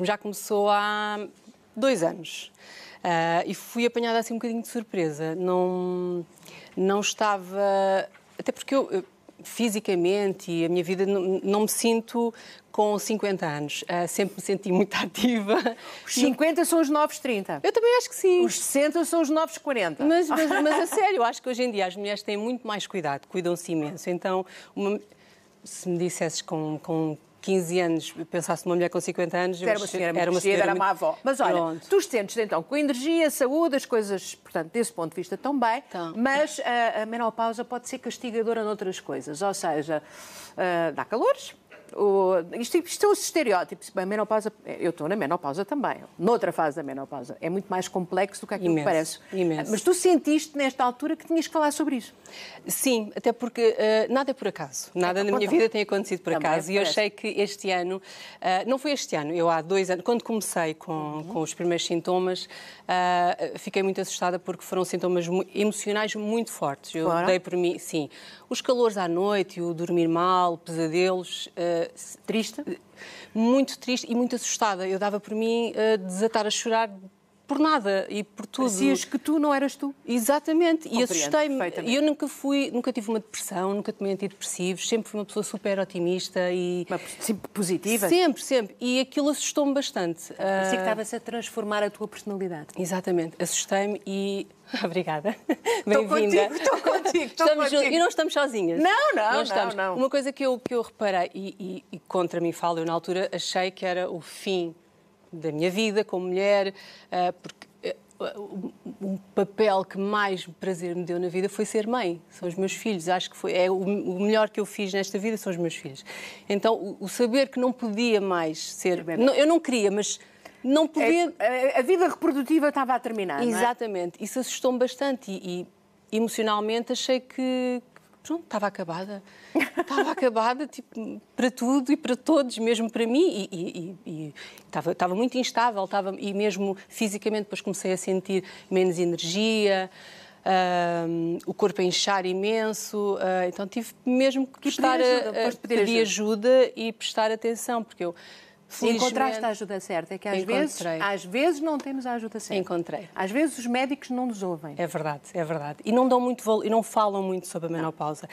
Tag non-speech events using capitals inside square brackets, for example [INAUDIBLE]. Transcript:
Tipo, já começou há dois anos. Uh, e fui apanhada assim um bocadinho de surpresa. Não, não estava. Até porque eu, fisicamente e a minha vida, não, não me sinto com 50 anos. Uh, sempre me senti muito [LAUGHS] ativa. Os 50 são os novos 30. Eu também acho que sim. Os 60 são os novos 40. Mas, [LAUGHS] mas, mas a sério, acho que hoje em dia as mulheres têm muito mais cuidado, cuidam-se imenso. Então, uma, se me dissesses com, com 15 anos pensasse numa mulher com 50 anos, era uma senhora, era uma, senhora era uma avó. Mas olha, Pronto. tu sentes então com energia, saúde, as coisas, portanto, desse ponto de vista tão bem, então. mas a, a menopausa pode ser castigadora noutras coisas, ou seja, uh, dá calores, o, isto, isto são os estereótipos. a menopausa, eu estou na menopausa também, noutra fase da menopausa. É muito mais complexo do que aquilo imenso, que parece. Imenso. Mas tu sentiste, nesta altura, que tinhas que falar sobre isso? Sim, até porque uh, nada é por acaso. Então, nada é, na minha vida tem acontecido por também acaso. É e eu achei que este ano, uh, não foi este ano, eu há dois anos, quando comecei com, uhum. com os primeiros sintomas, uh, fiquei muito assustada porque foram sintomas emocionais muito fortes. Eu Fora? dei por mim, sim. Os calores à noite, o dormir mal, pesadelos triste, muito triste e muito assustada. Eu dava por mim eh, desatar a chorar por nada e por tudo. Dizias assim que tu não eras tu. Exatamente. Compreendo, e assustei-me. E Eu nunca fui, nunca tive uma depressão, nunca tomei antidepressivos, sempre fui uma pessoa super otimista e. Mas sempre positiva? Sempre, sempre. E aquilo assustou-me bastante. Parecia é que ah, estava-se a transformar a tua personalidade. Exatamente. Assustei-me e. [LAUGHS] Obrigada. Bem-vinda. Estou contigo, estou contigo. estamos contigo. E não estamos sozinhas. Não, não, não, estamos. não, não. Uma coisa que eu, que eu reparei, e, e, e contra mim falo, eu na altura achei que era o fim da minha vida como mulher, eh, porque eh, o papel que mais prazer me deu na vida foi ser mãe, são os meus filhos. Acho que foi é o melhor que eu fiz nesta vida são os meus filhos. Então, o saber que não podia mais ser, não, eu não queria, mas não podia. É, é, a, vida reprodutiva estava a terminar. É? Exatamente. É? Isso assustou-me bastante e, e emocionalmente achei que, pronto, estava acabada. Estava acabada tipo, para tudo e para todos, mesmo para mim. E, estava, estava muito instável, estava, e mesmo fisicamente depois comecei a sentir menos energia. o corpo a inchar imenso, uh, então tive mesmo que prestar, ajuda, a, a, pedir ajuda. ajuda e prestar atenção, porque eu Encontraste a ajuda certa, é que às vezes, às vezes não temos a ajuda certa. Encontrei. Às vezes os médicos não nos ouvem. É verdade, é verdade. E não dão muito valor, e não falam muito sobre a menopausa.